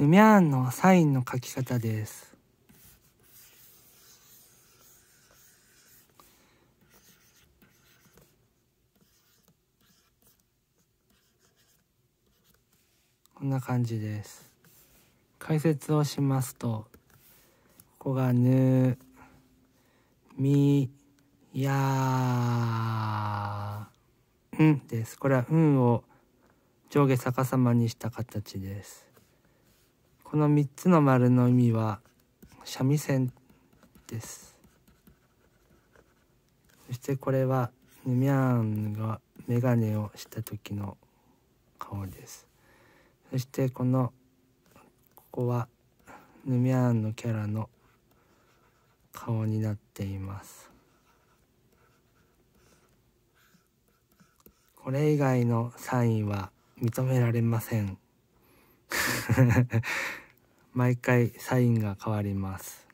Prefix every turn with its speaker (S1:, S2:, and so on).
S1: ヌミャンのサインの書き方です。こんな感じです。解説をしますと、ここがぬ、み、や、んです。これはんを上下逆さまにした形です。この三つの丸の意味は三味線ですそしてこれはヌミャンが眼鏡をした時の顔ですそしてこのここはヌミャンのキャラの顔になっていますこれ以外のサインは認められません毎回サインが変わります。